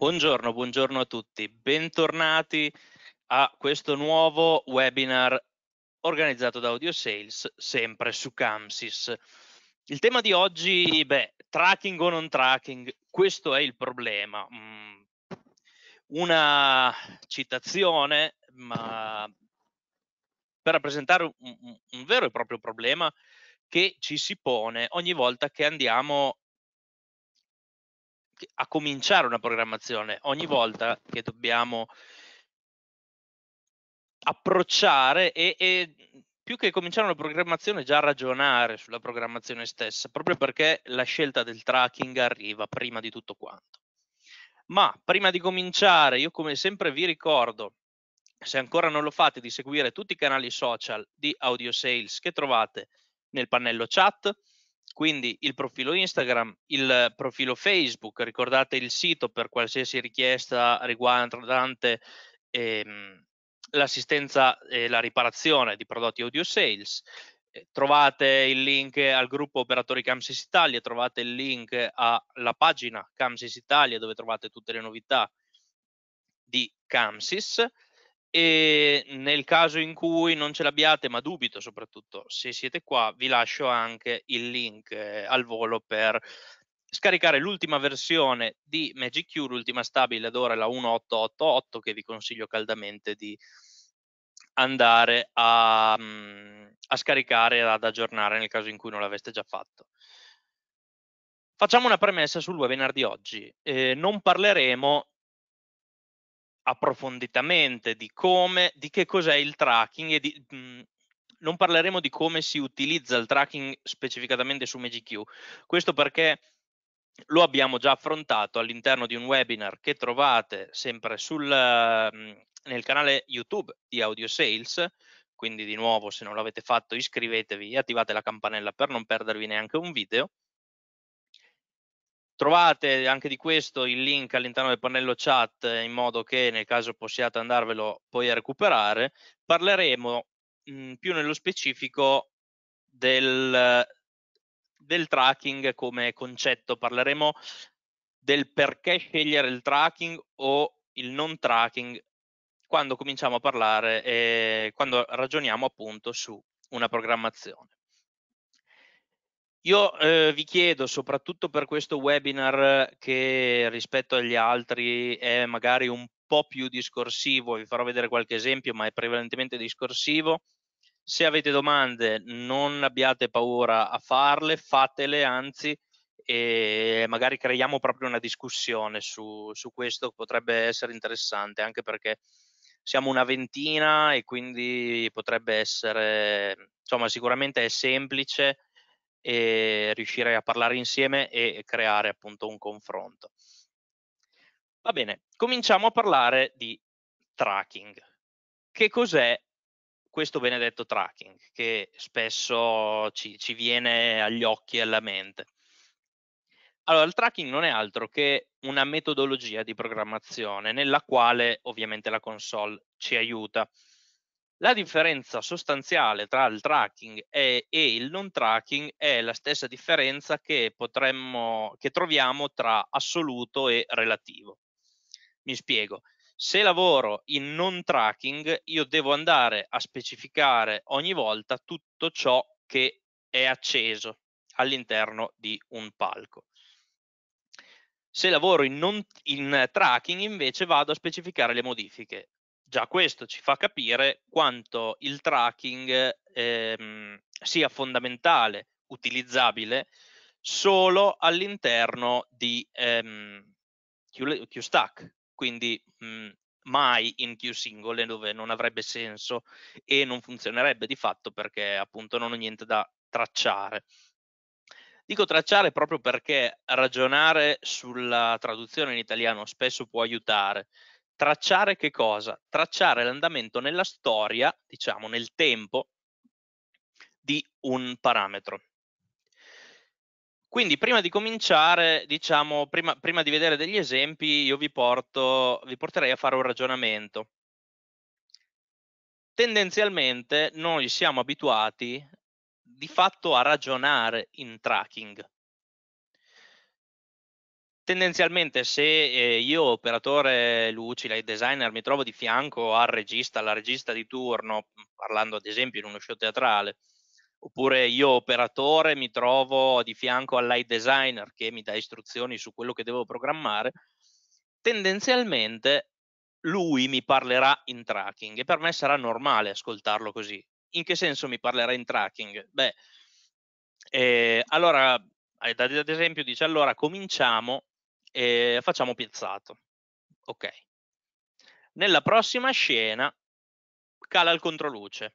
Buongiorno, buongiorno a tutti. Bentornati a questo nuovo webinar organizzato da Audio Sales, sempre su Camsys. Il tema di oggi, beh, tracking o non tracking, questo è il problema. Mm, una citazione, ma per rappresentare un, un vero e proprio problema che ci si pone ogni volta che andiamo a cominciare una programmazione ogni volta che dobbiamo approcciare e, e, più che cominciare una programmazione già ragionare sulla programmazione stessa, proprio perché la scelta del tracking arriva prima di tutto quanto. Ma prima di cominciare, io come sempre vi ricordo, se ancora non lo fate, di seguire tutti i canali social di Audio Sales che trovate nel pannello chat, quindi il profilo Instagram, il profilo Facebook, ricordate il sito per qualsiasi richiesta riguardante ehm, l'assistenza e la riparazione di prodotti audio sales. Eh, trovate il link al gruppo operatori Camsis Italia, trovate il link alla pagina Camsis Italia dove trovate tutte le novità di Camsis e nel caso in cui non ce l'abbiate, ma dubito soprattutto se siete qua, vi lascio anche il link eh, al volo per scaricare l'ultima versione di Magic Q, l'ultima stabile ad ora la 1888 che vi consiglio caldamente di andare a, mm, a scaricare e ad aggiornare nel caso in cui non l'aveste già fatto. Facciamo una premessa sul webinar di oggi. Eh, non parleremo approfonditamente di come, di che cos'è il tracking e di, mh, mhmm, non parleremo di come si utilizza il tracking specificatamente su MGQ. Questo perché lo abbiamo già affrontato all'interno di un webinar che trovate sempre sul, mhmm, nel canale YouTube di Audio Sales. Quindi di nuovo, se non l'avete fatto, iscrivetevi e attivate la campanella per non perdervi neanche un video. Trovate anche di questo il link all'interno del pannello chat eh, in modo che nel caso possiate andarvelo poi a recuperare. Parleremo mh, mm, più nello specifico del, del tracking come concetto, parleremo del perché scegliere il tracking o il non tracking quando cominciamo a parlare e quando ragioniamo appunto su una programmazione. Io eh, vi chiedo, soprattutto per questo webinar che rispetto agli altri è magari un po' più discorsivo, vi farò vedere qualche esempio, ma è prevalentemente discorsivo. Se avete domande non abbiate paura a farle, fatele anzi e magari creiamo proprio una discussione su, su questo, potrebbe essere interessante anche perché siamo una ventina e quindi potrebbe essere, insomma sicuramente è semplice e riuscire a parlare insieme e creare appunto un confronto. Va bene, cominciamo a parlare di tracking. Che cos'è questo benedetto tracking che spesso ci, ci viene agli occhi e alla mente? Allora, il tracking non è altro che una metodologia di programmazione nella quale ovviamente la console ci aiuta la differenza sostanziale tra il tracking e, e, il non tracking è la stessa differenza che, potremmo, che troviamo tra assoluto e relativo. Mi spiego. Se lavoro in non tracking, io devo andare a specificare ogni volta tutto ciò che è acceso all'interno di un palco. Se lavoro in, non, in tracking, invece, vado a specificare le modifiche Già questo ci fa capire quanto il tracking ehm, sia fondamentale, utilizzabile solo all'interno di ehm, QStack, quindi mh, mm, mai in Q dove non avrebbe senso e non funzionerebbe di fatto perché appunto non ho niente da tracciare. Dico tracciare proprio perché ragionare sulla traduzione in italiano spesso può aiutare. Tracciare che cosa? Tracciare l'andamento nella storia, diciamo nel tempo, di un parametro. Quindi prima di cominciare, diciamo, prima, prima di vedere degli esempi, io vi, porto, vi porterei a fare un ragionamento. Tendenzialmente noi siamo abituati di fatto a ragionare in tracking, tendenzialmente se eh, io operatore luci, light designer, mi trovo di fianco al regista, alla regista di turno, mm, parlando ad esempio in uno show teatrale, oppure io operatore mi trovo di fianco al light designer che mi dà istruzioni su quello che devo programmare, tendenzialmente lui mi parlerà in tracking e per me sarà normale ascoltarlo così. In che senso mi parlerà in tracking? Beh, eh, allora, ad esempio dice allora cominciamo e facciamo piazzato. Ok. Nella prossima scena cala il controluce.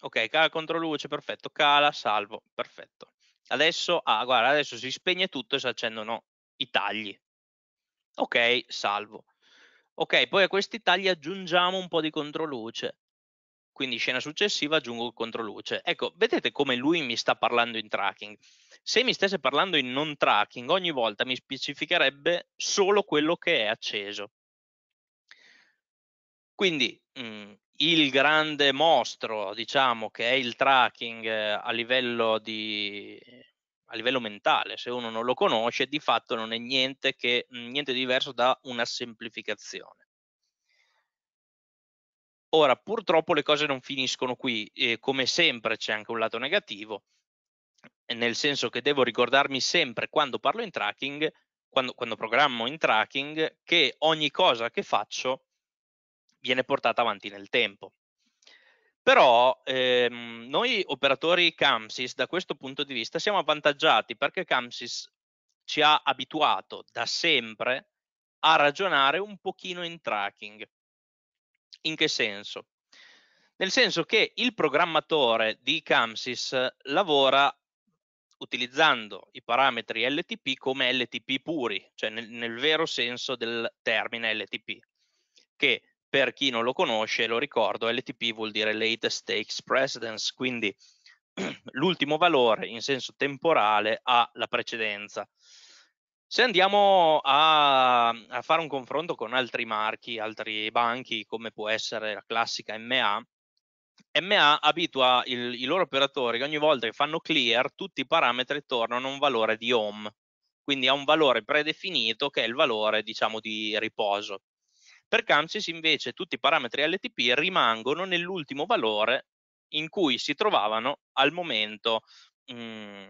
Ok, cala il controluce, perfetto, cala, salvo, perfetto. Adesso, ah, guarda, adesso si spegne tutto e si accendono i tagli. Ok, salvo. Ok, poi a questi tagli aggiungiamo un po' di controluce quindi scena successiva aggiungo il controluce. Ecco, vedete come lui mi sta parlando in tracking. Se mi stesse parlando in non tracking, ogni volta mi specificherebbe solo quello che è acceso. Quindi mh, mm, il grande mostro, diciamo, che è il tracking eh, a livello, di, a livello mentale, se uno non lo conosce, di fatto non è niente, che, mm, niente diverso da una semplificazione. Ora, purtroppo le cose non finiscono qui, e come sempre c'è anche un lato negativo, nel senso che devo ricordarmi sempre quando parlo in tracking, quando, quando programmo in tracking, che ogni cosa che faccio viene portata avanti nel tempo. Però ehm, noi operatori Camsys da questo punto di vista siamo avvantaggiati perché Camsys ci ha abituato da sempre a ragionare un pochino in tracking. In che senso? Nel senso che il programmatore di Camsys lavora utilizzando i parametri LTP come LTP puri, cioè nel, nel vero senso del termine LTP, che per chi non lo conosce, lo ricordo, LTP vuol dire Latest Takes Precedence, quindi l'ultimo valore in senso temporale ha la precedenza. Se andiamo a, a, fare un confronto con altri marchi, altri banchi, come può essere la classica MA, MA abitua il, i loro operatori che ogni volta che fanno clear tutti i parametri tornano a un valore di home, quindi a un valore predefinito che è il valore diciamo di riposo. Per Camsys invece tutti i parametri LTP rimangono nell'ultimo valore in cui si trovavano al momento mh, mm,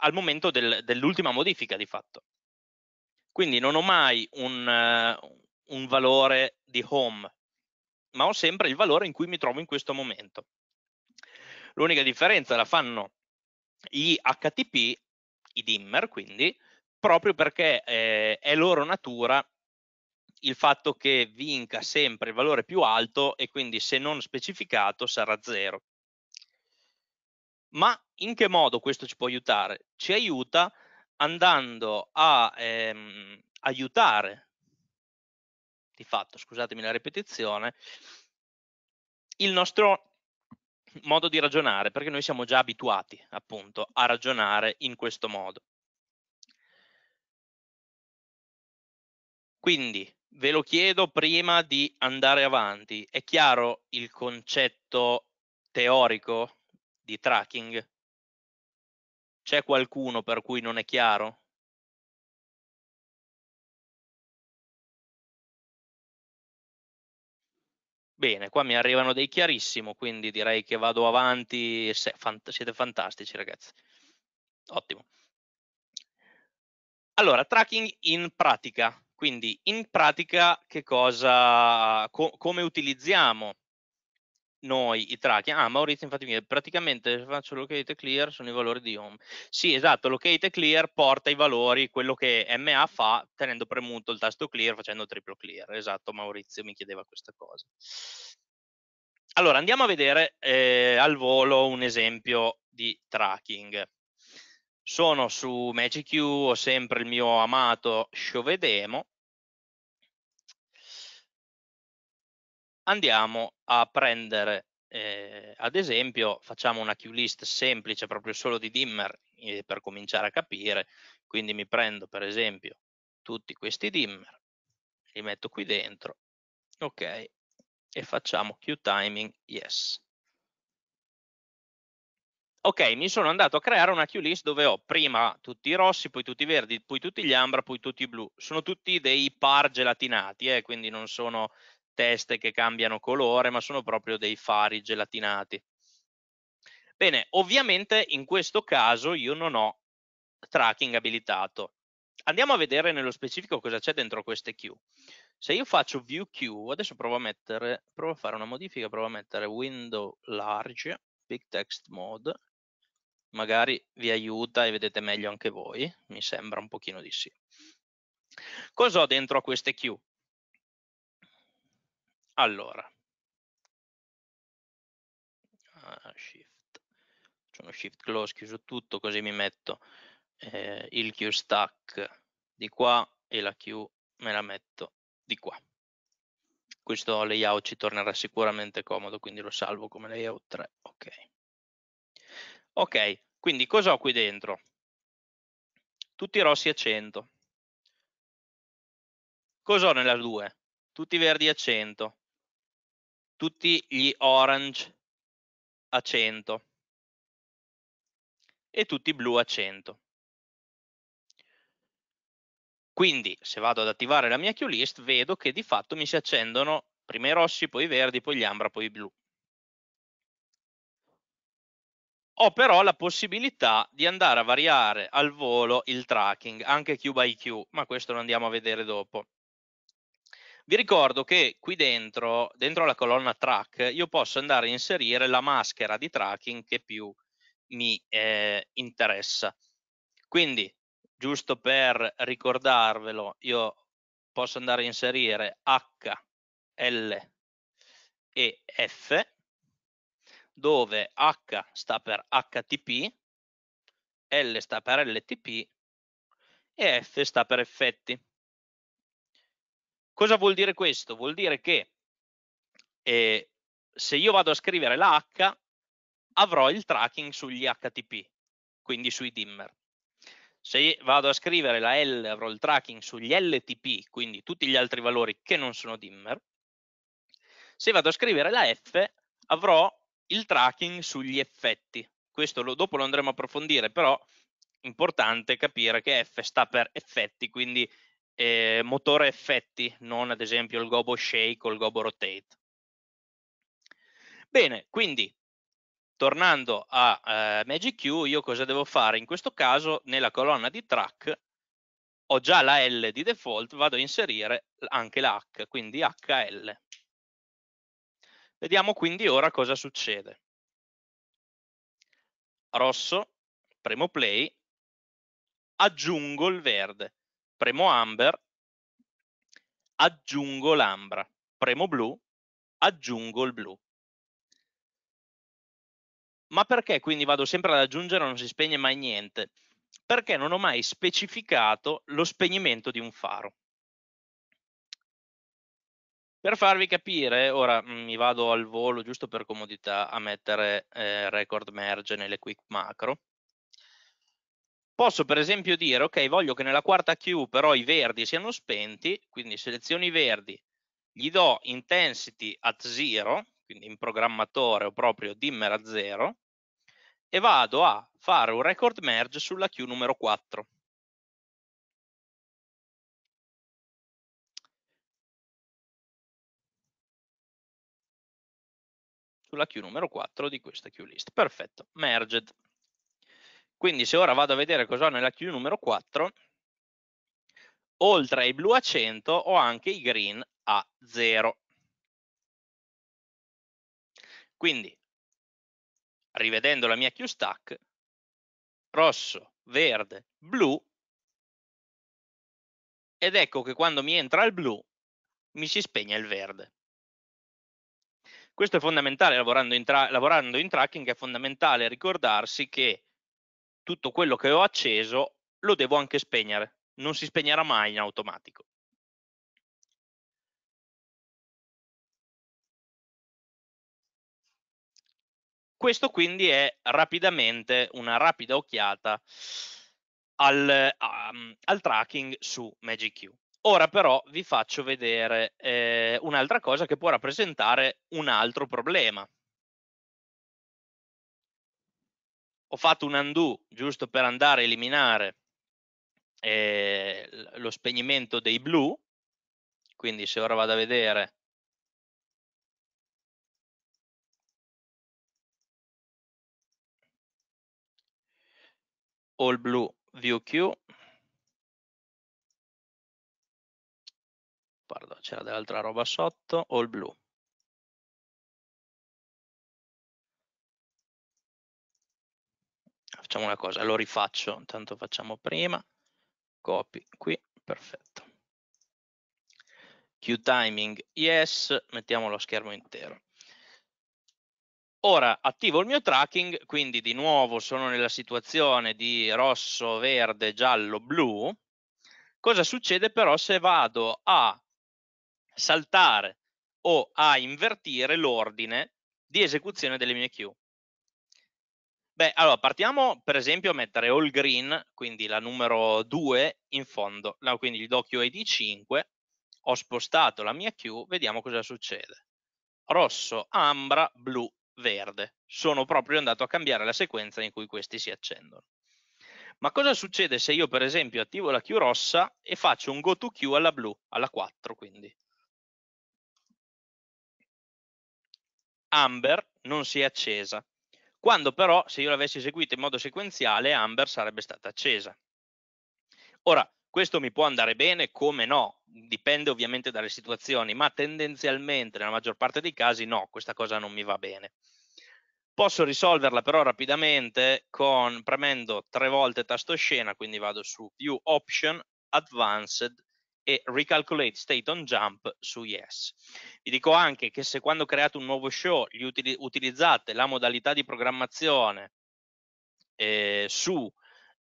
al momento del, dell'ultima modifica di fatto. Quindi non ho mai un, uh, un valore di home, ma ho sempre il valore in cui mi trovo in questo momento. L'unica differenza la fanno gli HTTP, i dimmer quindi, proprio perché eh, è loro natura il fatto che vinca sempre il valore più alto e quindi se non specificato sarà 0. Ma in che modo questo ci può aiutare? Ci aiuta andando a ehm, aiutare, di fatto, scusatemi la ripetizione, il nostro modo di ragionare, perché noi siamo già abituati appunto a ragionare in questo modo. Quindi ve lo chiedo prima di andare avanti, è chiaro il concetto teorico di tracking? C'è qualcuno per cui non è chiaro? Bene, qua mi arrivano dei chiarissimo, quindi direi che vado avanti. Siete fantastici, ragazzi. Ottimo. Allora, tracking in pratica. Quindi, in pratica, che cosa, co come utilizziamo noi i tracking. Ah, Maurizio, infatti, quindi, praticamente faccio locate e clear sono i valori di home. Sì, esatto, locate e clear porta i valori, quello che MA fa tenendo premuto il tasto clear, facendo triplo clear. Esatto, Maurizio mi chiedeva questa cosa. Allora, andiamo a vedere eh, al volo un esempio di tracking. Sono su Magic MagicQ, ho sempre il mio amato show vedemo andiamo a prendere, eh, ad esempio, facciamo una queue list semplice proprio solo di dimmer eh, per cominciare a capire, quindi mi prendo per esempio tutti questi dimmer, li metto qui dentro, ok, e facciamo queue timing yes. Ok, mi sono andato a creare una queue list dove ho prima tutti i rossi, poi tutti i verdi, poi tutti gli ambra, poi tutti i blu. Sono tutti dei par gelatinati, eh, quindi non sono teste che cambiano colore, ma sono proprio dei fari gelatinati. Bene, ovviamente in questo caso io non ho tracking abilitato. Andiamo a vedere nello specifico cosa c'è dentro queste queue. Se io faccio view queue, adesso provo a mettere, provo a fare una modifica, provo a mettere window large, big text mode, magari vi aiuta e vedete meglio anche voi, mi sembra un pochino di sì. Cosa ho dentro a queste queue? Allora, ah, shift. Faccio uno shift close, chiuso tutto, così mi metto eh, il Q stack di qua e la Q me la metto di qua. Questo layout ci tornerà sicuramente comodo, quindi lo salvo come layout 3. Ok. Ok, quindi cosa ho qui dentro? Tutti i rossi a 100. Cosa ho nella 2? Tutti i verdi a 100 tutti gli orange a 100 e tutti i blu a 100. Quindi se vado ad attivare la mia queue list vedo che di fatto mi si accendono prima i rossi, poi i verdi, poi gli ambra, poi i blu. Ho però la possibilità di andare a variare al volo il tracking, anche queue by queue, ma questo lo andiamo a vedere dopo. Vi ricordo che qui dentro, dentro la colonna track, io posso andare a inserire la maschera di tracking che più mi eh, interessa. Quindi, giusto per ricordarvelo, io posso andare a inserire H, L e F, dove H sta per HTP, L sta per LTP e F sta per effetti. Cosa vuol dire questo? Vuol dire che eh, se io vado a scrivere la H avrò il tracking sugli HTTP, quindi sui dimmer. Se vado a scrivere la L avrò il tracking sugli LTP, quindi tutti gli altri valori che non sono dimmer. Se vado a scrivere la F avrò il tracking sugli effetti. Questo lo, dopo lo andremo a approfondire, però è importante capire che F sta per effetti, quindi eh, motore effetti, non ad esempio il gobo shake o il gobo rotate. Bene, quindi tornando a eh, Magic Q, io cosa devo fare? In questo caso nella colonna di track ho già la L di default, vado a inserire anche la H, quindi HL. Vediamo quindi ora cosa succede. Rosso, premo play, aggiungo il verde premo amber, aggiungo l'ambra, premo blu, aggiungo il blu. Ma perché quindi vado sempre ad aggiungere e non si spegne mai niente? Perché non ho mai specificato lo spegnimento di un faro. Per farvi capire, ora mm, mi vado al volo giusto per comodità a mettere eh, record merge nelle quick macro Posso per esempio dire, ok, voglio che nella quarta Q però i verdi siano spenti, quindi seleziono i verdi, gli do intensity at 0, quindi in programmatore o proprio dimmer a 0, e vado a fare un record merge sulla Q numero 4. Sulla Q numero 4 di questa Q list. Perfetto, merged. Quindi se ora vado a vedere cosa ho nella queue numero 4, oltre ai blu a 100 ho anche i green a 0. Quindi, rivedendo la mia queue stack, rosso, verde, blu, ed ecco che quando mi entra il blu mi si spegne il verde. Questo è fondamentale lavorando in, lavorando in tracking, è fondamentale ricordarsi che tutto quello che ho acceso lo devo anche spegnere, non si spegnerà mai in automatico. Questo quindi è rapidamente una rapida occhiata al, um, al tracking su Magic MagicQ. Ora però vi faccio vedere eh, un'altra cosa che può rappresentare un altro problema ho fatto un undo giusto per andare a eliminare eh, lo spegnimento dei blu, quindi se ora vado a vedere all blue view queue guarda c'era dell'altra roba sotto all blue facciamo una cosa, lo rifaccio, intanto facciamo prima, copy qui, perfetto. Q timing yes, mettiamo lo schermo intero. Ora attivo il mio tracking, quindi di nuovo sono nella situazione di rosso, verde, giallo, blu. Cosa succede però se vado a saltare o a invertire l'ordine di esecuzione delle mie queue? Beh, allora partiamo per esempio a mettere all green, quindi la numero 2 in fondo, no, quindi gli do QID 5, ho spostato la mia Q, vediamo cosa succede. Rosso, ambra, blu, verde. Sono proprio andato a cambiare la sequenza in cui questi si accendono. Ma cosa succede se io per esempio attivo la Q rossa e faccio un go to Q alla blu, alla 4 quindi? Amber non si è accesa, quando però se io l'avessi eseguita in modo sequenziale Amber sarebbe stata accesa. Ora, questo mi può andare bene, come no, dipende ovviamente dalle situazioni, ma tendenzialmente nella maggior parte dei casi no, questa cosa non mi va bene. Posso risolverla però rapidamente con premendo tre volte tasto scena, quindi vado su View Option, Advanced e recalculate state on jump su yes. Vi dico anche che se quando create un nuovo show utili utilizzate la modalità di programmazione eh, su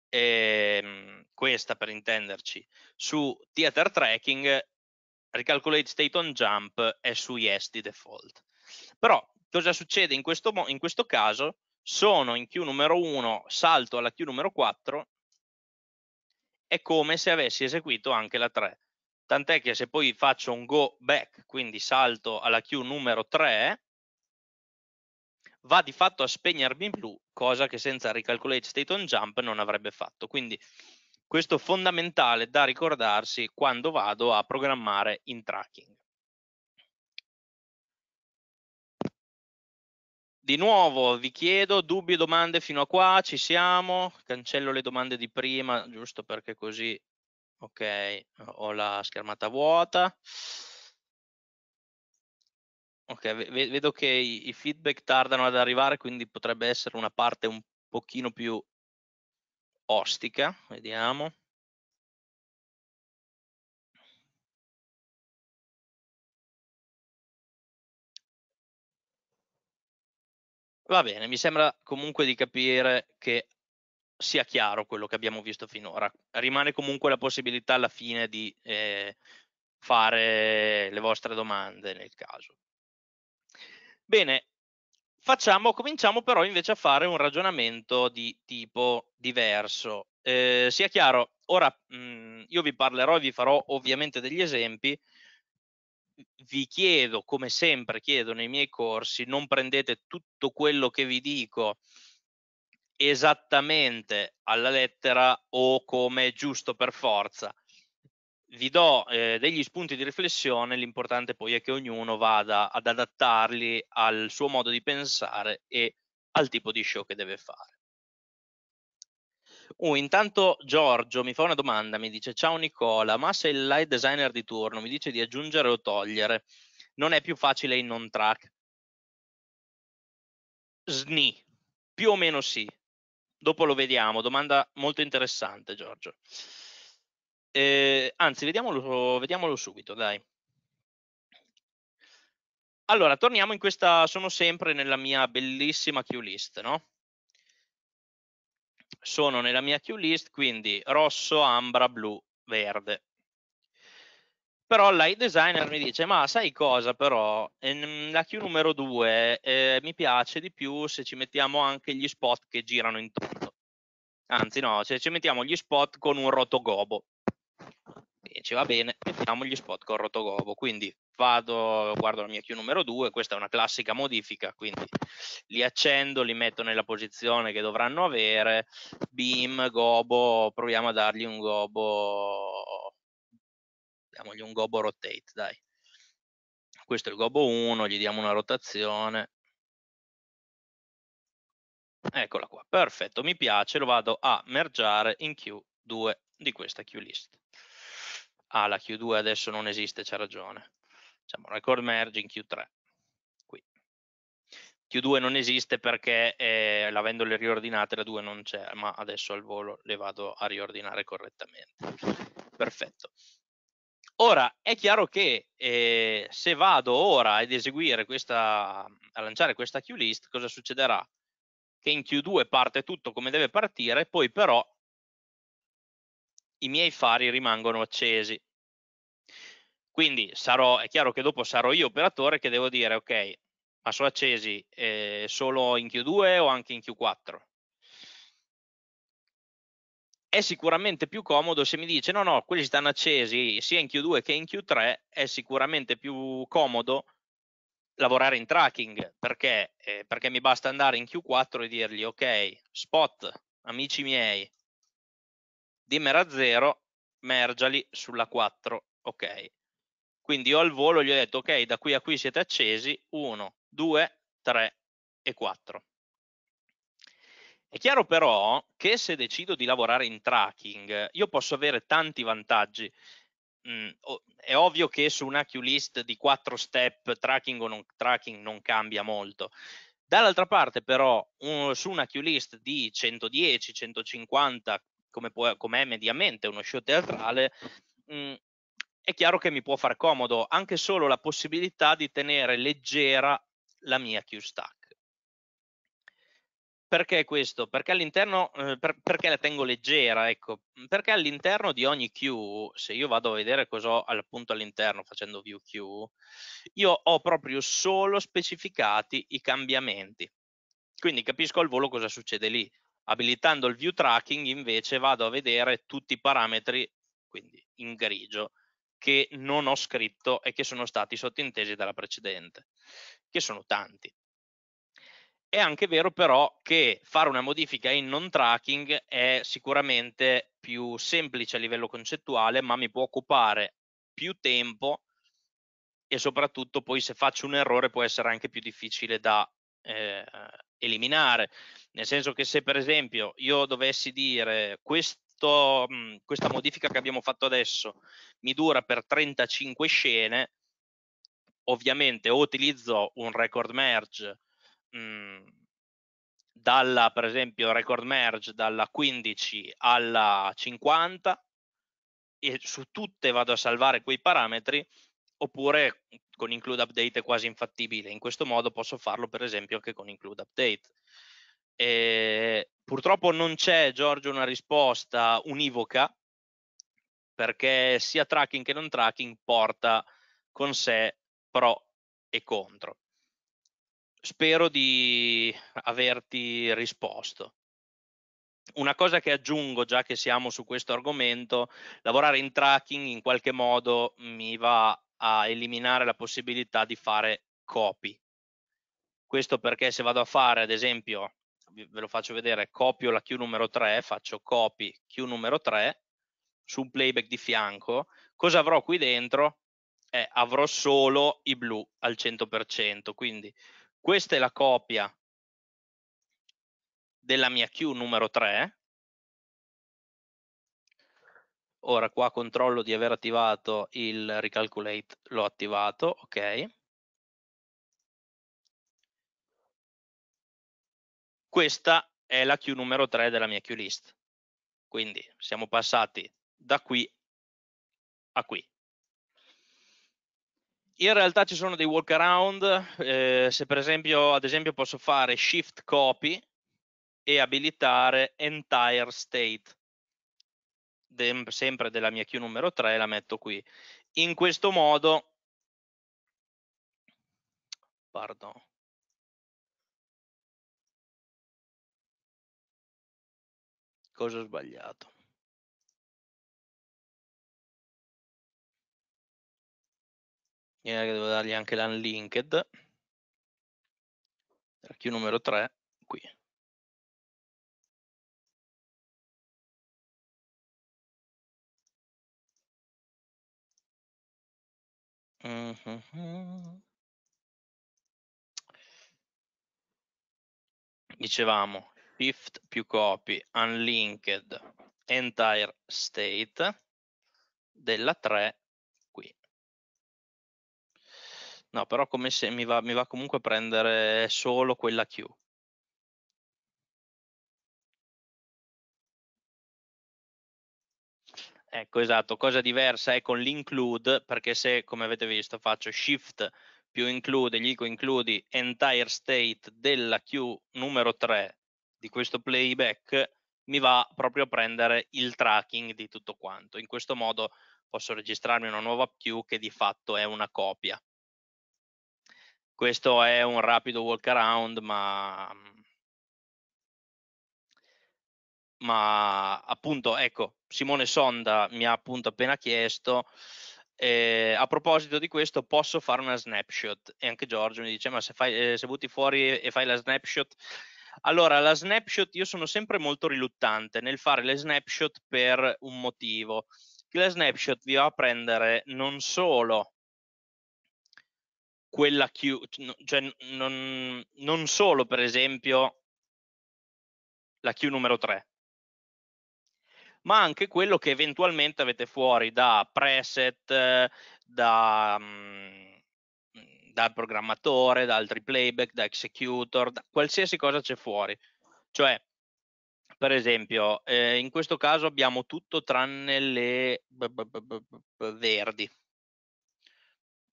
eh, questa per intenderci su theater tracking recalculate state on jump è su yes di default però cosa succede in questo, in questo caso sono in Q numero 1 salto alla Q numero 4 è come se avessi eseguito anche la 3 tant'è che se poi faccio un go back, quindi salto alla queue numero 3, va di fatto a spegnermi in blu, cosa che senza recalculate state on jump non avrebbe fatto. Quindi questo è fondamentale da ricordarsi quando vado a programmare in tracking. Di nuovo vi chiedo dubbi e domande fino a qua, ci siamo, cancello le domande di prima giusto perché così ok, ho la schermata vuota. Ok, vedo che i feedback tardano ad arrivare, quindi potrebbe essere una parte un pochino più ostica, vediamo. Va bene, mi sembra comunque di capire che sia chiaro quello che abbiamo visto finora. Rimane comunque la possibilità alla fine di eh, fare le vostre domande nel caso. Bene, facciamo, cominciamo però invece a fare un ragionamento di tipo diverso. Eh, sia chiaro, ora mh, mhmm, io vi parlerò e vi farò ovviamente degli esempi, vi chiedo, come sempre chiedo nei miei corsi, non prendete tutto quello che vi dico esattamente alla lettera o come è giusto per forza. Vi do eh, degli spunti di riflessione, l'importante poi è che ognuno vada ad adattarli al suo modo di pensare e al tipo di show che deve fare. Uh, intanto Giorgio mi fa una domanda, mi dice ciao Nicola, ma se il light designer di turno mi dice di aggiungere o togliere, non è più facile in non track? Sni, più o meno sì, Dopo lo vediamo, domanda molto interessante Giorgio. Eh, anzi, vediamolo, vediamolo subito, dai. Allora, torniamo in questa, sono sempre nella mia bellissima queue list, no? Sono nella mia queue list, quindi rosso, ambra, blu, verde. Però l'AI designer mi dice, ma sai cosa però, ehm, la Q numero 2 eh, mi piace di più se ci mettiamo anche gli spot che girano intorno. Anzi no, se ci mettiamo gli spot con un rotogobo. ci va bene, mettiamo gli spot con rotogobo. Quindi vado, guardo la mia Q numero 2, questa è una classica modifica, quindi li accendo, li metto nella posizione che dovranno avere, beam, gobo, proviamo a dargli un gobo diamogli un gobo rotate, dai. Questo è il gobo 1, gli diamo una rotazione. Eccola qua, perfetto, mi piace, lo vado a mergiare in Q2 di questa Q list. Ah, la Q2 adesso non esiste, c'ha ragione. Facciamo record merge in Q3. Qui. Q2 non esiste perché eh, l'avendole riordinate la 2 non c'è, ma adesso al volo le vado a riordinare correttamente. Perfetto. Ora è chiaro che eh, se vado ora ad eseguire questa, a lanciare questa queue list, cosa succederà? Che in Q2 parte tutto come deve partire, poi però i miei fari rimangono accesi. Quindi sarò, è chiaro che dopo sarò io operatore che devo dire, ok, ma sono accesi eh, solo in Q2 o anche in Q4? è sicuramente più comodo se mi dice no, no, quelli stanno accesi sia in Q2 che in Q3, è sicuramente più comodo lavorare in tracking perché, eh, perché mi basta andare in Q4 e dirgli ok, spot, amici miei, dimera 0, mergiali sulla 4, ok. Quindi io al volo gli ho detto ok, da qui a qui siete accesi 1, 2, 3 e 4. È chiaro però che se decido di lavorare in tracking, io posso avere tanti vantaggi. Mm, è ovvio che su una queue list di quattro step tracking o non tracking non cambia molto. Dall'altra parte però un, su una queue list di 110, 150, come, può, come è mediamente uno show teatrale, mh, mhmm, è chiaro che mi può far comodo anche solo la possibilità di tenere leggera la mia queue stack perché questo? Perché all'interno, eh, per, perché la tengo leggera, ecco, mm, perché all'interno di ogni queue, se io vado a vedere cosa ho appunto all'interno facendo view queue, io ho proprio solo specificati i cambiamenti. Quindi capisco al volo cosa succede lì. Abilitando il view tracking invece vado a vedere tutti i parametri, quindi in grigio, che non ho scritto e che sono stati sottintesi dalla precedente, che sono tanti. È anche vero però che fare una modifica in non tracking è sicuramente più semplice a livello concettuale, ma mi può occupare più tempo e soprattutto poi se faccio un errore può essere anche più difficile da eh, eliminare. Nel senso che se per esempio io dovessi dire questo, mh, mm, questa modifica che abbiamo fatto adesso mi dura per 35 scene, ovviamente o utilizzo un record merge Mhmm, dalla, per esempio, record merge dalla 15 alla 50 e su tutte vado a salvare quei parametri oppure con include update è quasi infattibile. In questo modo posso farlo per esempio anche con include update. E ehm, purtroppo non c'è, Giorgio, una risposta univoca perché sia tracking che non tracking porta con sé pro e contro spero di averti risposto. Una cosa che aggiungo, già che siamo su questo argomento, lavorare in tracking in qualche modo mi va a eliminare la possibilità di fare copy. Questo perché se vado a fare, ad esempio, ve lo faccio vedere, copio la Q numero 3, faccio copy Q numero 3 su un playback di fianco, cosa avrò qui dentro? Eh, avrò solo i blu al 100%, quindi questa è la copia della mia Q numero 3. Ora qua controllo di aver attivato il recalculate, l'ho attivato, ok. Questa è la Q numero 3 della mia Q list. Quindi siamo passati da qui a qui in realtà ci sono dei workaround, eh, se per esempio, ad esempio posso fare shift copy e abilitare entire state, De sempre della mia queue numero 3, la metto qui. In questo modo, pardon, cosa ho sbagliato? che devo dargli anche l'unlinked, archivio numero 3, qui. Dicevamo shift più copy unlinked entire state della 3 No, però come se mi va, mi va comunque a prendere solo quella Q. Ecco, esatto, cosa diversa è con l'include, perché se, come avete visto, faccio shift più include, gli dico includi entire state della queue numero 3 di questo playback, mi va proprio a prendere il tracking di tutto quanto. In questo modo posso registrarmi una nuova queue che di fatto è una copia questo è un rapido walk around, ma, ma appunto, ecco, Simone Sonda mi ha appunto appena chiesto, eh, a proposito di questo, posso fare una snapshot? E anche Giorgio mi dice, ma se, fai, eh, se butti fuori e fai la snapshot... Allora, la snapshot, io sono sempre molto riluttante nel fare le snapshot per un motivo. Che la snapshot vi va a prendere non solo quella queue, cioè non, non solo per esempio la Q numero 3, ma anche quello che eventualmente avete fuori da preset, da, mm, dal programmatore, da altri playback, da executor, da qualsiasi cosa c'è fuori. Cioè, per esempio, eh, in questo caso abbiamo tutto tranne le verdi,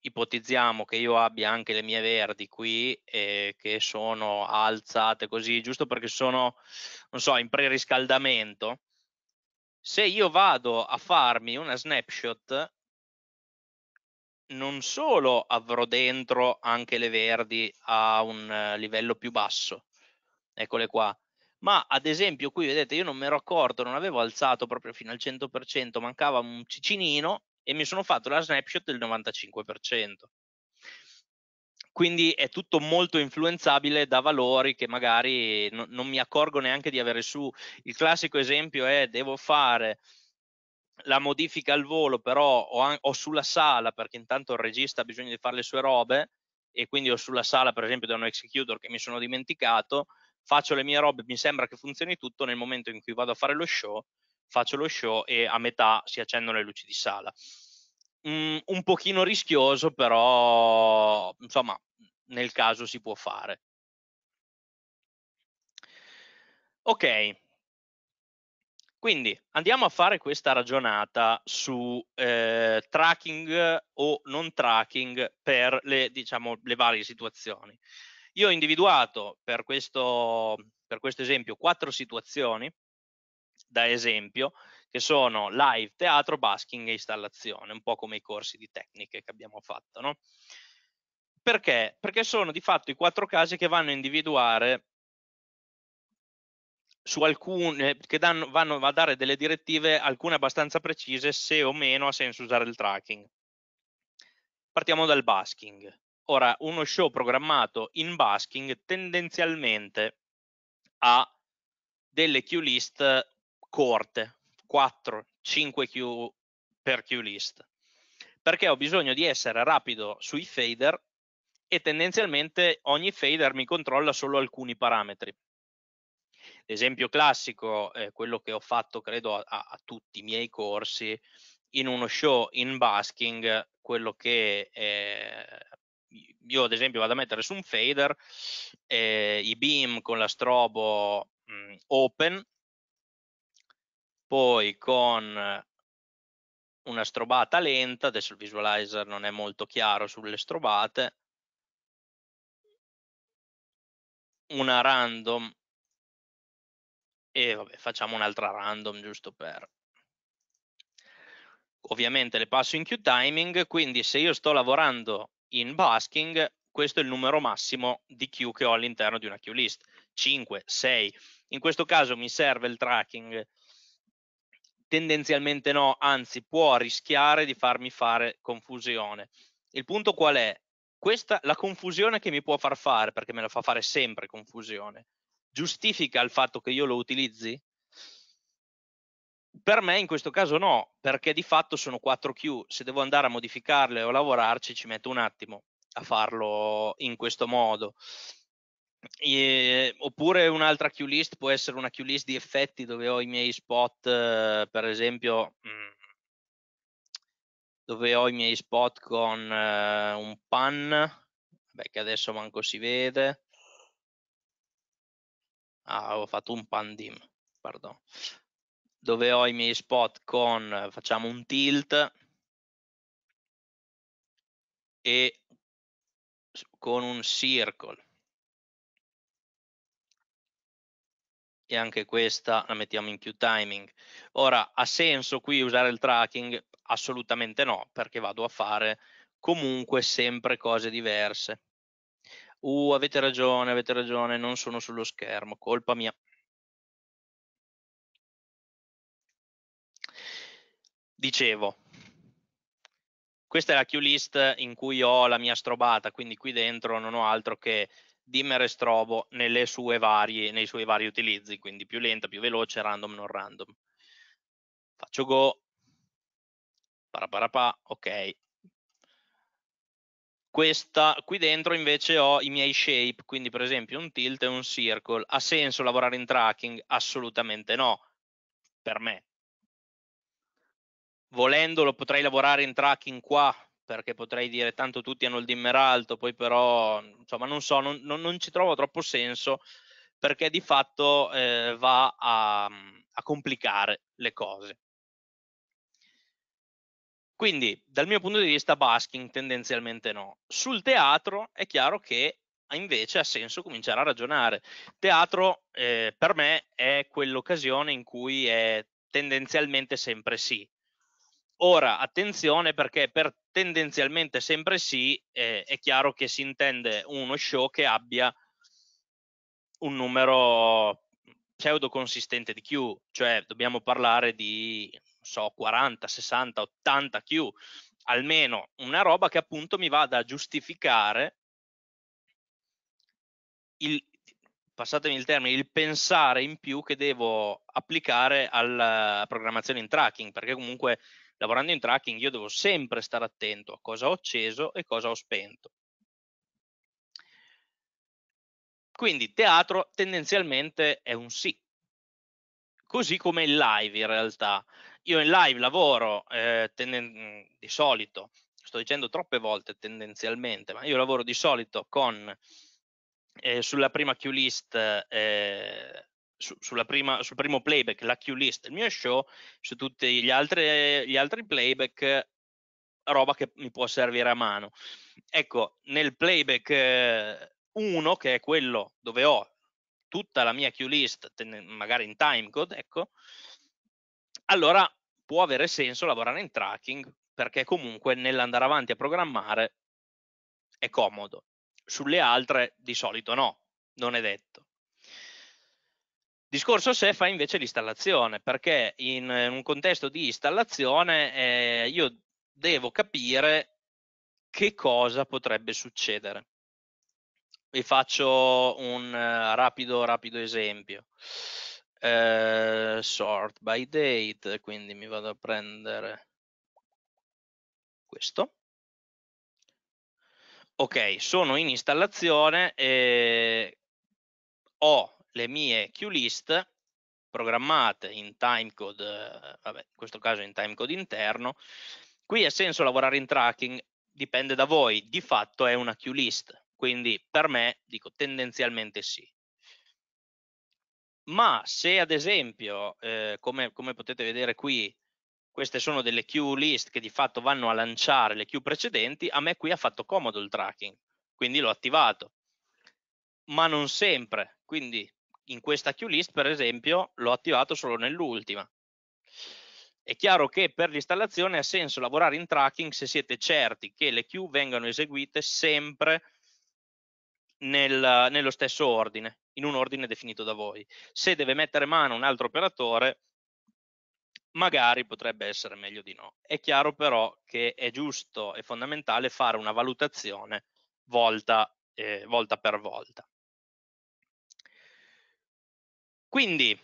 ipotizziamo che io abbia anche le mie verdi qui eh, che sono alzate così, giusto perché sono, non so, in preriscaldamento, se io vado a farmi una snapshot, non solo avrò dentro anche le verdi a un eh, livello più basso, eccole qua, ma ad esempio qui vedete io non mi ero accorto, non avevo alzato proprio fino al 100%, mancava un cicinino, e mi sono fatto la snapshot del 95%. Quindi è tutto molto influenzabile da valori che magari no, non mi accorgo neanche di avere su. Il classico esempio è devo fare la modifica al volo, però ho, ho sulla sala, perché intanto il regista ha bisogno di fare le sue robe, e quindi ho sulla sala, per esempio, da un executor che mi sono dimenticato, faccio le mie robe, mi sembra che funzioni tutto, nel momento in cui vado a fare lo show faccio lo show e a metà si accendono le luci di sala. Mm, un pochino rischioso, però insomma, nel caso si può fare. Ok, quindi andiamo a fare questa ragionata su eh, tracking o non tracking per le, diciamo, le varie situazioni. Io ho individuato per questo, per questo esempio quattro situazioni da esempio, che sono live, teatro, basking e installazione, un po' come i corsi di tecniche che abbiamo fatto. No? Perché? Perché sono di fatto i quattro casi che vanno a individuare su alcune, eh, che danno, vanno a dare delle direttive, alcune abbastanza precise, se o meno ha senso usare il tracking. Partiamo dal basking. Ora, uno show programmato in basking tendenzialmente ha delle queue list corte, 4-5 Q per Q list, perché ho bisogno di essere rapido sui fader e tendenzialmente ogni fader mi controlla solo alcuni parametri. L'esempio classico è quello che ho fatto credo a, a tutti i miei corsi in uno show in basking, quello che eh, io ad esempio vado a mettere su un fader eh, i beam con la strobo mh, mm, open poi con eh, una strobata lenta, adesso il visualizer non è molto chiaro sulle strobate, una random e vabbè, facciamo un'altra random giusto per... Ovviamente le passo in queue timing, quindi se io sto lavorando in basking, questo è il numero massimo di queue che ho all'interno di una queue list, 5, 6. In questo caso mi serve il tracking Tendenzialmente no, anzi può rischiare di farmi fare confusione. Il punto qual è? Questa, la confusione che mi può far fare, perché me la fa fare sempre confusione, giustifica il fatto che io lo utilizzi? Per me in questo caso no, perché di fatto sono 4Q, se devo andare a modificarle o lavorarci ci metto un attimo a farlo in questo modo. E, oppure un'altra queue list può essere una queue list di effetti dove ho i miei spot, eh, per esempio, mm, dove ho i miei spot con eh, un pan, beh, che adesso manco si vede. Ah, ho fatto un pan dim, pardon. Dove ho i miei spot con, eh, facciamo un tilt e con un circle e anche questa la mettiamo in più timing. Ora, ha senso qui usare il tracking? Assolutamente no, perché vado a fare comunque sempre cose diverse. Uh, avete ragione, avete ragione, non sono sullo schermo, colpa mia. Dicevo, questa è la queue list in cui ho la mia strobata, quindi qui dentro non ho altro che di Merestrobo nei suoi vari utilizzi, quindi più lenta, più veloce, random, non random. Faccio go, paraparapà, ok. Questa, qui dentro invece ho i miei shape, quindi per esempio un tilt e un circle. Ha senso lavorare in tracking? Assolutamente no, per me. Volendo lo potrei lavorare in tracking qua, perché potrei dire tanto tutti hanno il dimmer alto, poi però insomma non so, non, non, non ci trovo troppo senso perché di fatto eh, va a, a complicare le cose. Quindi dal mio punto di vista basking tendenzialmente no. Sul teatro è chiaro che invece ha senso cominciare a ragionare. Teatro eh, per me è quell'occasione in cui è tendenzialmente sempre sì. Ora, attenzione perché per tendenzialmente sempre sì, eh, è chiaro che si intende uno show che abbia un numero pseudo consistente di Q, cioè dobbiamo parlare di so, 40, 60, 80 Q, almeno una roba che appunto mi vada a giustificare il, passatemi il termine, il pensare in più che devo applicare alla programmazione in tracking, perché comunque Lavorando in tracking io devo sempre stare attento a cosa ho acceso e cosa ho spento. Quindi teatro tendenzialmente è un sì, così come il live in realtà. Io in live lavoro eh, mm, di solito, sto dicendo troppe volte tendenzialmente, ma io lavoro di solito con eh, sulla prima queue list eh, su, prima, sul primo playback, la queue list, il mio show, su tutti gli altri, gli altri playback roba che mi può servire a mano. Ecco, nel playback 1, eh, che è quello dove ho tutta la mia queue list, magari in timecode, ecco, allora può avere senso lavorare in tracking perché comunque nell'andare avanti a programmare è comodo. Sulle altre di solito no, non è detto. Discorso se fa invece l'installazione, perché in un contesto di installazione eh, io devo capire che cosa potrebbe succedere. Vi faccio un uh, rapido, rapido esempio. Uh, sort by date, quindi mi vado a prendere questo. Ok, sono in installazione e ho le mie queue list programmate in timecode, eh, vabbè, in questo caso in timecode interno. Qui ha senso lavorare in tracking, dipende da voi, di fatto è una queue list, quindi per me dico tendenzialmente sì. Ma se ad esempio, eh, come, come potete vedere qui, queste sono delle queue list che di fatto vanno a lanciare le queue precedenti, a me qui ha fatto comodo il tracking, quindi l'ho attivato ma non sempre. Quindi in questa queue list, per esempio, l'ho attivato solo nell'ultima. È chiaro che per l'installazione ha senso lavorare in tracking se siete certi che le queue vengano eseguite sempre nel, nello stesso ordine, in un ordine definito da voi. Se deve mettere mano un altro operatore, magari potrebbe essere meglio di no. È chiaro però che è giusto e fondamentale fare una valutazione volta, eh, volta per volta. Quindi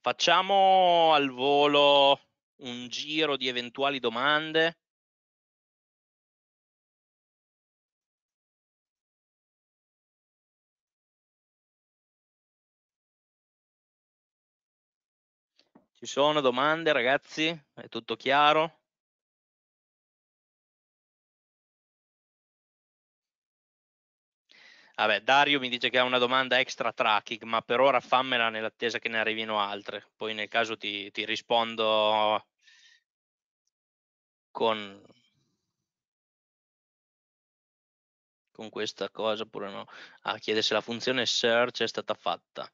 facciamo al volo un giro di eventuali domande. Ci sono domande, ragazzi? È tutto chiaro? Vabbè, Dario mi dice che ha una domanda extra tracking, ma per ora fammela nell'attesa che ne arrivino altre. Poi nel caso ti, ti rispondo con, con, questa cosa, oppure no. Ah, chiede se la funzione search è stata fatta.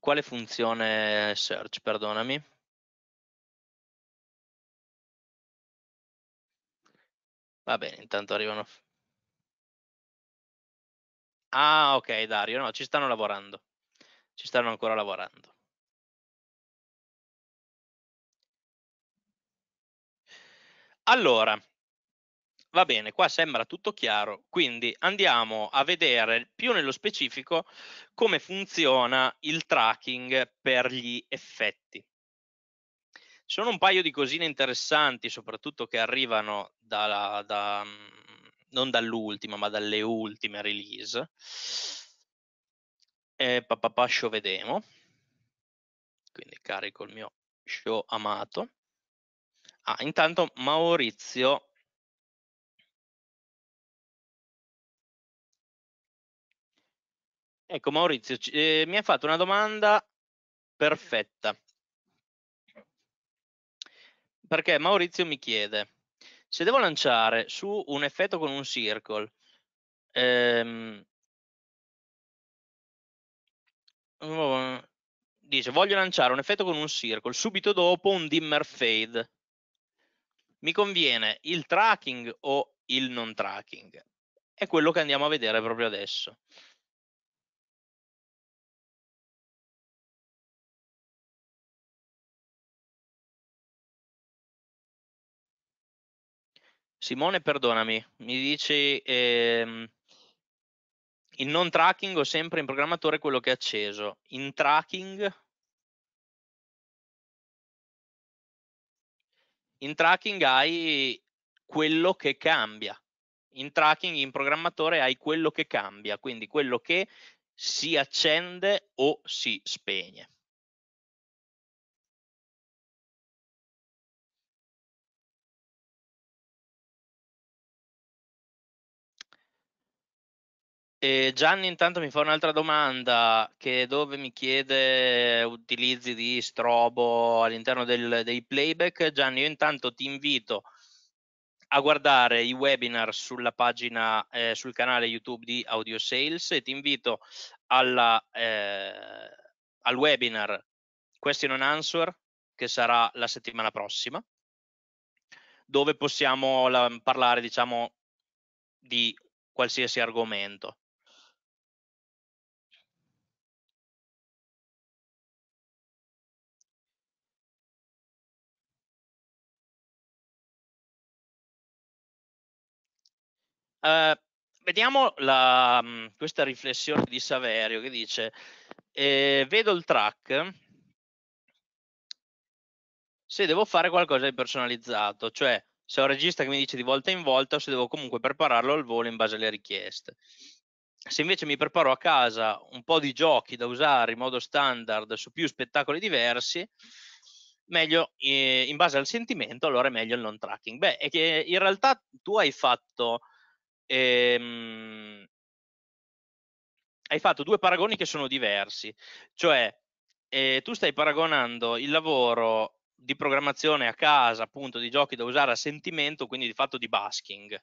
Quale funzione search, perdonami? Va bene, intanto arrivano Ah, ok, Dario, no, ci stanno lavorando. Ci stanno ancora lavorando. Allora, va bene, qua sembra tutto chiaro, quindi andiamo a vedere più nello specifico come funziona il tracking per gli effetti. sono un paio di cosine interessanti, soprattutto che arrivano da, da, mm, non dall'ultima, ma dalle ultime release. E papà show vedemo. Quindi carico il mio show amato. Ah, intanto Maurizio Ecco Maurizio, eh, mi ha fatto una domanda perfetta. Perché Maurizio mi chiede se devo lanciare su un effetto con un circle, ehm, dice voglio lanciare un effetto con un circle, subito dopo un dimmer fade, mi conviene il tracking o il non tracking? È quello che andiamo a vedere proprio adesso. Simone, perdonami, mi dici ehm, in non tracking ho sempre in programmatore quello che è acceso, in tracking in tracking hai quello che cambia. In tracking, in programmatore, hai quello che cambia, quindi quello che si accende o si spegne. E Gianni intanto mi fa un'altra domanda che dove mi chiede utilizzi di strobo all'interno del, dei playback. Gianni, io intanto ti invito a guardare i webinar sulla pagina, eh, sul canale YouTube di Audio Sales e ti invito alla, eh, al webinar Question and Answer che sarà la settimana prossima dove possiamo la, parlare diciamo di qualsiasi argomento. Ehm, vediamo la, mhmm, questa riflessione di Saverio che dice, eh, vedo il track, se devo fare qualcosa di personalizzato, cioè se ho un regista che mi dice di volta in volta o se devo comunque prepararlo al volo in base alle richieste. Se invece mi preparo a casa un po' di giochi da usare in modo standard su più spettacoli diversi, meglio eh, in base al sentimento, allora è meglio il non tracking. Beh, è che in realtà tu hai fatto ehm, hai fatto due paragoni che sono diversi, cioè eh, tu stai paragonando il lavoro di programmazione a casa, appunto, di giochi da usare a sentimento, quindi di fatto di basking.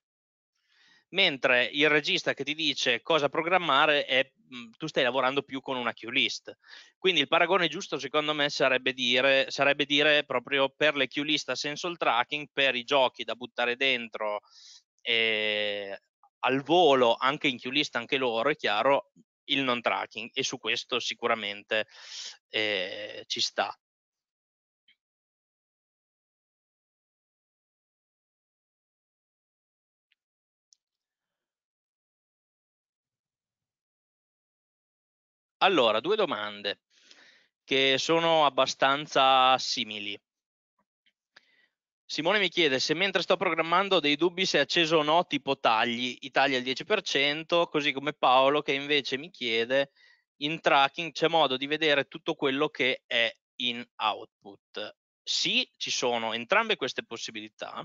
Mentre il regista che ti dice cosa programmare è mhmm, tu stai lavorando più con una queue list. Quindi il paragone giusto secondo me sarebbe dire, sarebbe dire proprio per le queue list a senso tracking, per i giochi da buttare dentro eh, al volo, anche in Q-list, anche loro, è chiaro, il non tracking e su questo sicuramente eh, ci sta. Allora, due domande che sono abbastanza simili. Simone mi chiede se mentre sto programmando ho dei dubbi se è acceso o no, tipo tagli, i tagli al 10%, così come Paolo che invece mi chiede in tracking c'è modo di vedere tutto quello che è in output. Sì, ci sono entrambe queste possibilità.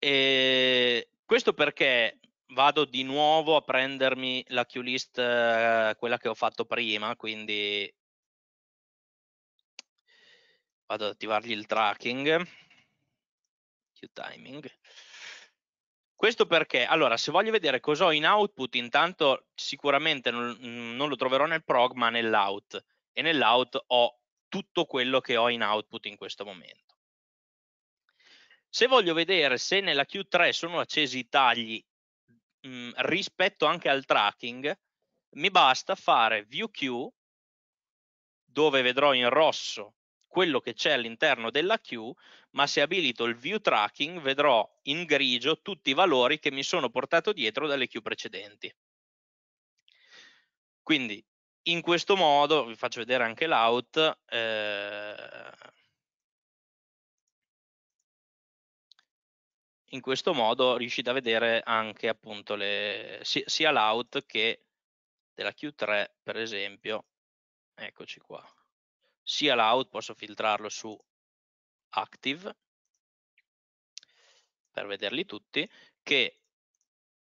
E questo perché vado di nuovo a prendermi la queue list, eh, quella che ho fatto prima, quindi vado ad attivargli il tracking, Q timing. Questo perché, allora, se voglio vedere cosa ho in output, intanto sicuramente non, mm, non lo troverò nel prog, ma nell'out. E nell'out ho tutto quello che ho in output in questo momento. Se voglio vedere se nella Q3 sono accesi i tagli mh, mm, rispetto anche al tracking, mi basta fare view Q, dove vedrò in rosso quello che c'è all'interno della queue, ma se abilito il view tracking vedrò in grigio tutti i valori che mi sono portato dietro dalle queue precedenti. Quindi in questo modo, vi faccio vedere anche l'out, eh, in questo modo riuscite a vedere anche appunto le, sia l'out che della Q3 per esempio, eccoci qua sia l'out posso filtrarlo su active per vederli tutti che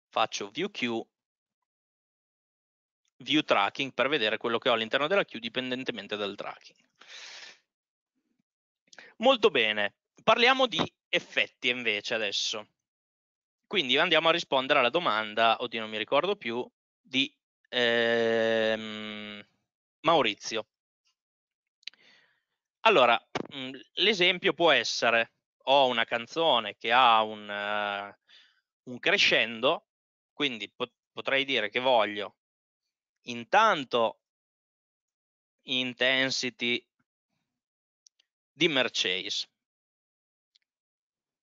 faccio view queue view tracking per vedere quello che ho all'interno della queue dipendentemente dal tracking molto bene parliamo di effetti invece adesso quindi andiamo a rispondere alla domanda oddio non mi ricordo più di ehm, Maurizio allora, mhmm, l'esempio può essere, ho una canzone che ha un, uh, un crescendo, quindi pot- potrei dire che voglio intanto intensity di Mercedes.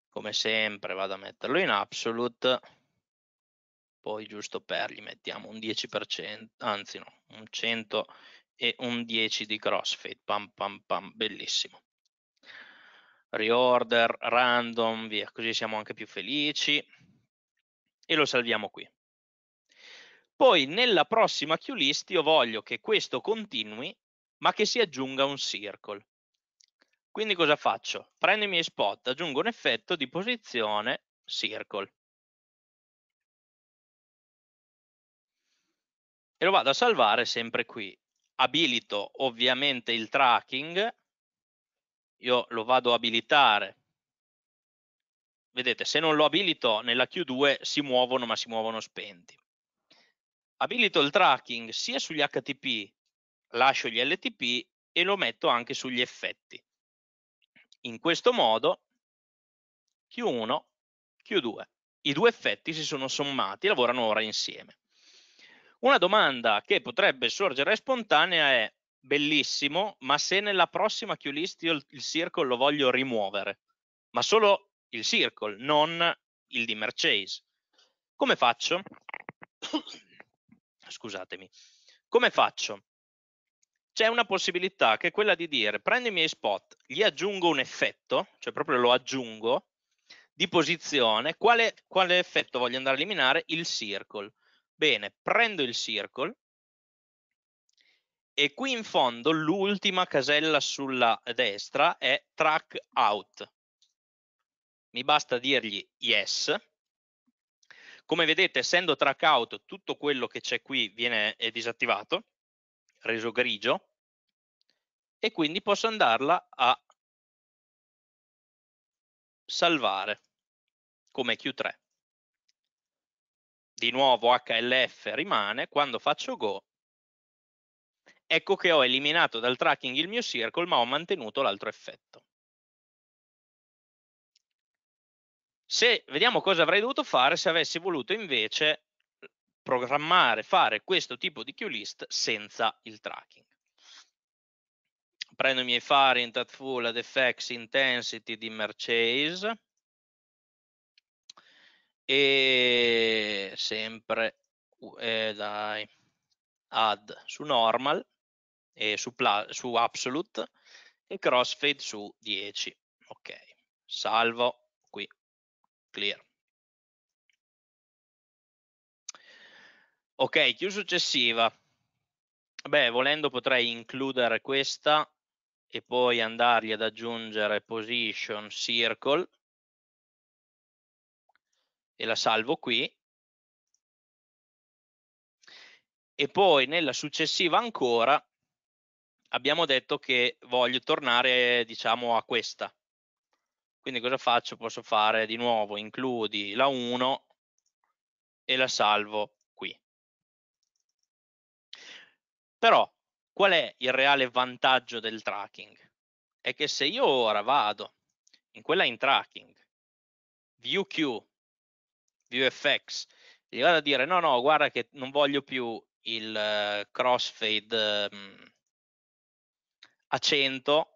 Come sempre vado a metterlo in absolute, poi giusto per gli mettiamo un 10%, anzi no, un 100% e un 10 di CrossFit. Pam pam pam, bellissimo. Reorder, random, via, così siamo anche più felici. E lo salviamo qui. Poi nella prossima queue list io voglio che questo continui, ma che si aggiunga un circle. Quindi cosa faccio? Prendo i miei spot, aggiungo un effetto di posizione circle. E lo vado a salvare sempre qui abilito ovviamente il tracking, io lo vado a abilitare. Vedete, se non lo abilito nella Q2 si muovono ma si muovono spenti. Abilito il tracking sia sugli HTTP, lascio gli LTP e lo metto anche sugli effetti. In questo modo Q1, Q2, i due effetti si sono sommati lavorano ora insieme. Una domanda che potrebbe sorgere spontanea è bellissimo, ma se nella prossima q list io il, circle lo voglio rimuovere, ma solo il circle, non il dimmer Merchase, Come faccio? Scusatemi. Come faccio? C'è una possibilità che è quella di dire prendo i miei spot, gli aggiungo un effetto, cioè proprio lo aggiungo, di posizione, quale, quale effetto voglio andare a eliminare? Il circle. Bene, prendo il circle e qui in fondo l'ultima casella sulla destra è track out. Mi basta dirgli yes. Come vedete, essendo track out, tutto quello che c'è qui viene disattivato, reso grigio, e quindi posso andarla a salvare come Q3 di nuovo HLF rimane, quando faccio Go, ecco che ho eliminato dal tracking il mio circle ma ho mantenuto l'altro effetto. Se vediamo cosa avrei dovuto fare se avessi voluto invece programmare, fare questo tipo di queue list senza il tracking. Prendo i miei fare in Tatful, ad effects, intensity, di merchase e sempre eh, dai, add su normal e su, su absolute e crossfade su 10 ok salvo qui clear ok chiusa successiva beh volendo potrei includere questa e poi andargli ad aggiungere position circle e la salvo qui e poi nella successiva ancora abbiamo detto che voglio tornare diciamo a questa quindi cosa faccio? Posso fare di nuovo includi la 1 e la salvo qui. Però qual è il reale vantaggio del tracking? È che se io ora vado in quella in tracking, view queue VFX, gli vado a dire no, no, guarda che non voglio più il eh, crossfade um, a 100,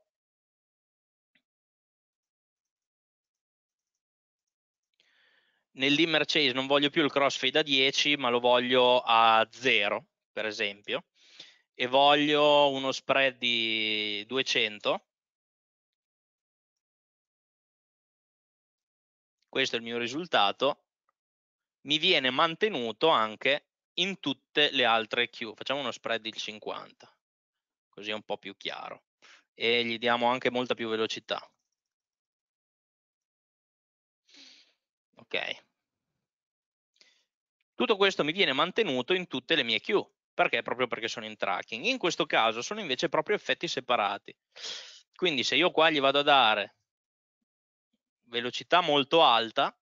nell'immer chase non voglio più il crossfade a 10 ma lo voglio a 0 per esempio e voglio uno spread di 200 questo è il mio risultato mi viene mantenuto anche in tutte le altre queue. Facciamo uno spread il 50, così è un po' più chiaro. E gli diamo anche molta più velocità. Ok. Tutto questo mi viene mantenuto in tutte le mie queue. Perché? Proprio perché sono in tracking. In questo caso sono invece proprio effetti separati. Quindi se io qua gli vado a dare velocità molto alta,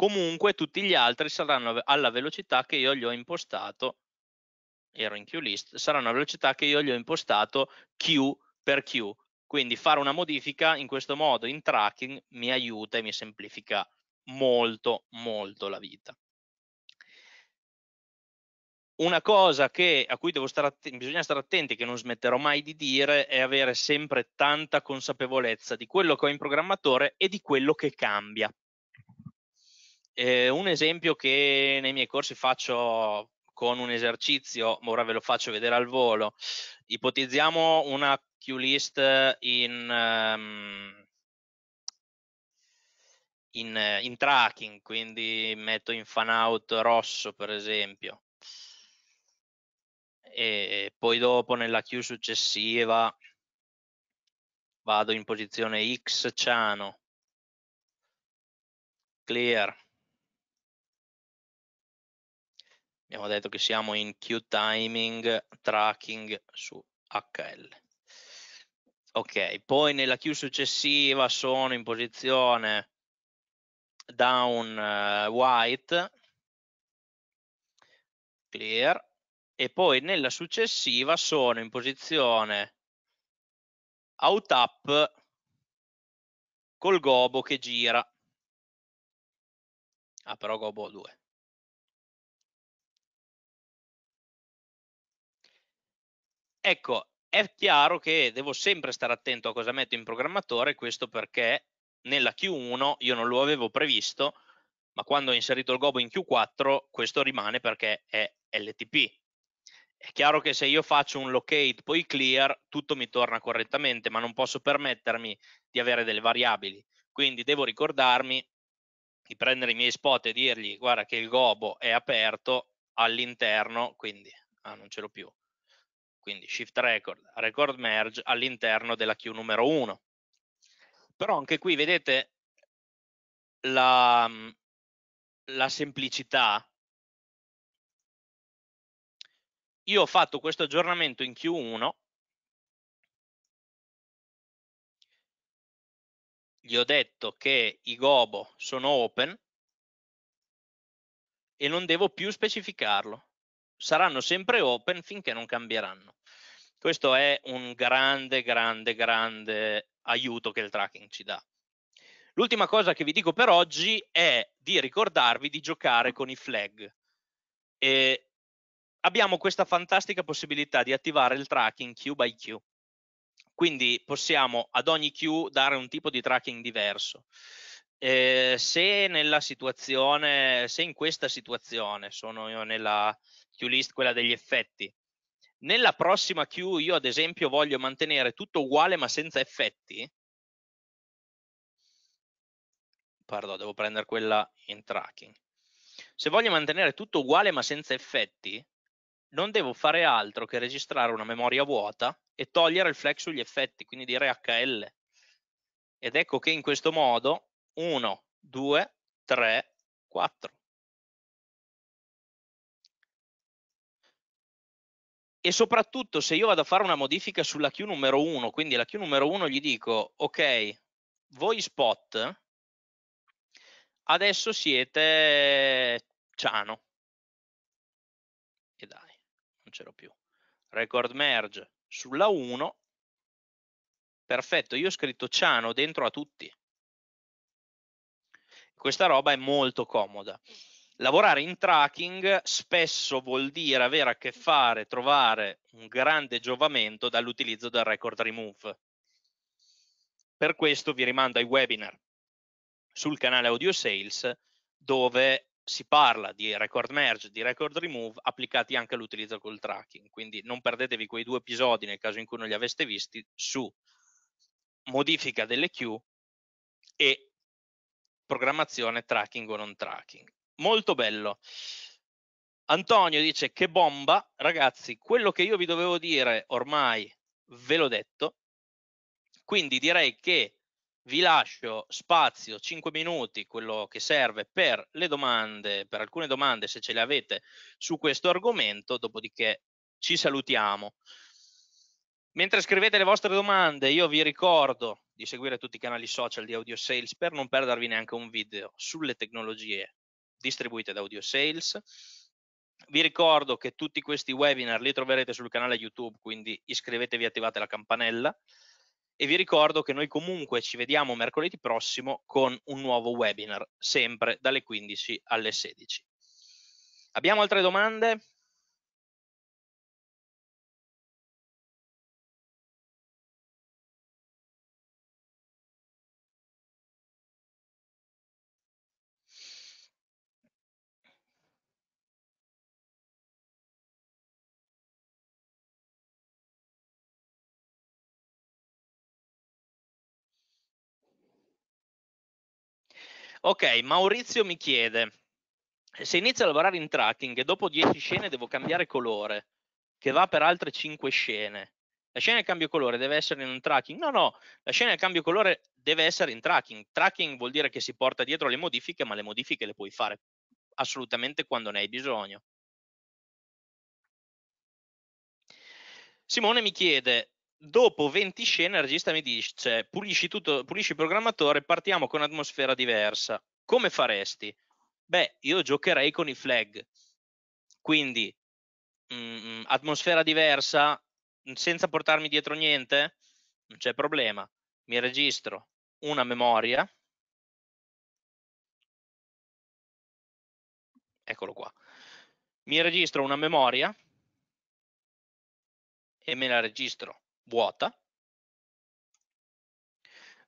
comunque tutti gli altri saranno alla velocità che io gli ho impostato, ero in queue list, saranno alla velocità che io gli ho impostato Q per Q. Quindi fare una modifica in questo modo in tracking mi aiuta e mi semplifica molto molto la vita. Una cosa che, a cui stare bisogna stare attenti, che non smetterò mai di dire, è avere sempre tanta consapevolezza di quello che ho in programmatore e di quello che cambia eh, un esempio che nei miei corsi faccio con un esercizio, ma ora ve lo faccio vedere al volo, ipotizziamo una queue list in, um, in, eh, in, tracking, quindi metto in fan out rosso per esempio, e poi dopo nella queue successiva vado in posizione X ciano, clear, abbiamo detto che siamo in queue timing tracking su HL. Ok, poi nella queue successiva sono in posizione down uh, white, clear, e poi nella successiva sono in posizione out up col gobo che gira. Ah, però gobo 2. Ecco, è chiaro che devo sempre stare attento a cosa metto in programmatore, questo perché nella Q1 io non lo avevo previsto, ma quando ho inserito il gobo in Q4 questo rimane perché è LTP. È chiaro che se io faccio un locate poi clear tutto mi torna correttamente, ma non posso permettermi di avere delle variabili. Quindi devo ricordarmi di prendere i miei spot e dirgli guarda che il gobo è aperto all'interno, quindi ah, non ce l'ho più, quindi shift record, record merge all'interno della queue numero 1. Però anche qui vedete la, mm, la semplicità. Io ho fatto questo aggiornamento in Q1, gli ho detto che i gobo sono open e non devo più specificarlo saranno sempre open finché non cambieranno. Questo è un grande, grande, grande aiuto che il tracking ci dà. L'ultima cosa che vi dico per oggi è di ricordarvi di giocare con i flag. E abbiamo questa fantastica possibilità di attivare il tracking queue by queue. Quindi possiamo ad ogni queue dare un tipo di tracking diverso. Eh, se nella situazione, se in questa situazione sono io nella queue list, quella degli effetti, nella prossima queue io ad esempio voglio mantenere tutto uguale ma senza effetti, pardon, devo prendere quella in tracking. Se voglio mantenere tutto uguale ma senza effetti, non devo fare altro che registrare una memoria vuota e togliere il flag sugli effetti, quindi dire HL. Ed ecco che in questo modo 1, 2, 3, 4. E soprattutto se io vado a fare una modifica sulla Q numero 1, quindi la Q numero 1 gli dico, ok, voi spot, adesso siete Ciano. E dai, non ce l'ho più. Record merge sulla 1. Perfetto, io ho scritto Ciano dentro a tutti. Questa roba è molto comoda. Lavorare in tracking spesso vuol dire avere a che fare, trovare un grande giovamento dall'utilizzo del record remove. Per questo vi rimando ai webinar sul canale Audio Sales dove si parla di record merge, di record remove applicati anche all'utilizzo col tracking. Quindi non perdetevi quei due episodi nel caso in cui non li aveste visti su modifica delle queue e programmazione tracking o non tracking. Molto bello. Antonio dice che bomba, ragazzi, quello che io vi dovevo dire ormai ve l'ho detto, quindi direi che vi lascio spazio, 5 minuti, quello che serve per le domande, per alcune domande se ce le avete su questo argomento, dopodiché ci salutiamo. Mentre scrivete le vostre domande, io vi ricordo di seguire tutti i canali social di Audio Sales per non perdervi neanche un video sulle tecnologie distribuite da Audio Sales. Vi ricordo che tutti questi webinar li troverete sul canale YouTube, quindi iscrivetevi e attivate la campanella. E vi ricordo che noi comunque ci vediamo mercoledì prossimo con un nuovo webinar, sempre dalle 15 alle 16. Abbiamo altre domande? Ok, Maurizio mi chiede, se inizio a lavorare in tracking e dopo 10 scene devo cambiare colore, che va per altre 5 scene, la scena del cambio colore deve essere in un tracking? No, no, la scena del cambio colore deve essere in tracking. Tracking vuol dire che si porta dietro le modifiche, ma le modifiche le puoi fare assolutamente quando ne hai bisogno. Simone mi chiede, dopo 20 scene il regista mi dice cioè, pulisci, tutto, pulisci il programmatore, partiamo con un'atmosfera diversa. Come faresti? Beh, io giocherei con i flag. Quindi, mh, mm, mm, atmosfera diversa, senza portarmi dietro niente, non c'è problema. Mi registro una memoria. Eccolo qua. Mi registro una memoria e me la registro vuota,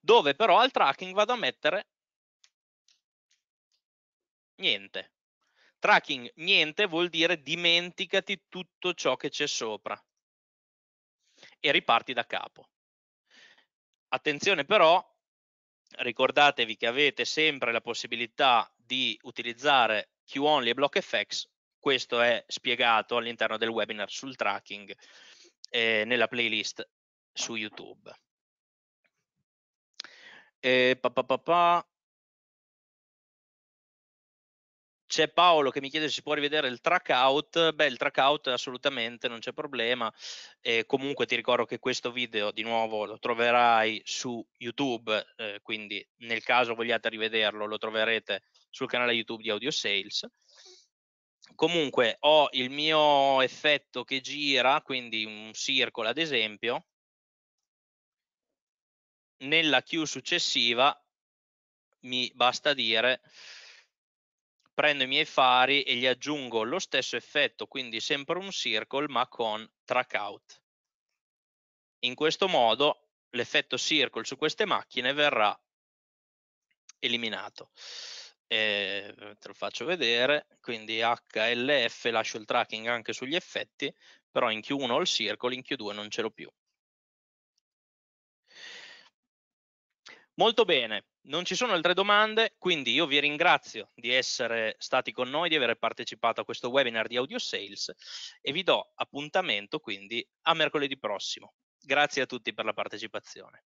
dove però al tracking vado a mettere niente. Tracking niente vuol dire dimenticati tutto ciò che c'è sopra e riparti da capo. Attenzione però, ricordatevi che avete sempre la possibilità di utilizzare QOnly e BlockFX, questo è spiegato all'interno del webinar sul tracking eh, nella playlist su YouTube. Eh, pa, pa, pa, c'è Paolo che mi chiede se si può rivedere il track out. Beh, il track out assolutamente non c'è problema. Eh, comunque ti ricordo che questo video di nuovo lo troverai su YouTube, eh, quindi nel caso vogliate rivederlo lo troverete sul canale YouTube di Audio Sales comunque ho il mio effetto che gira, quindi un circolo ad esempio, nella queue successiva mi basta dire prendo i miei fari e gli aggiungo lo stesso effetto, quindi sempre un circle ma con track out. In questo modo l'effetto circle su queste macchine verrà eliminato e eh, te lo faccio vedere, quindi HLF lascio il tracking anche sugli effetti, però in Q1 ho il circolo, in Q2 non ce l'ho più. Molto bene, non ci sono altre domande, quindi io vi ringrazio di essere stati con noi, di aver partecipato a questo webinar di Audio Sales e vi do appuntamento quindi a mercoledì prossimo. Grazie a tutti per la partecipazione.